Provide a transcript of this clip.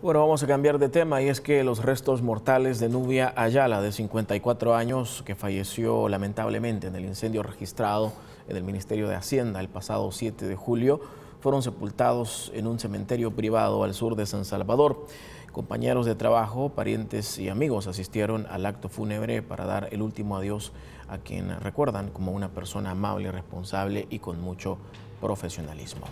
Bueno, vamos a cambiar de tema y es que los restos mortales de Nubia Ayala, de 54 años, que falleció lamentablemente en el incendio registrado en el Ministerio de Hacienda el pasado 7 de julio, fueron sepultados en un cementerio privado al sur de San Salvador. Compañeros de trabajo, parientes y amigos asistieron al acto fúnebre para dar el último adiós a quien recuerdan como una persona amable, responsable y con mucho profesionalismo.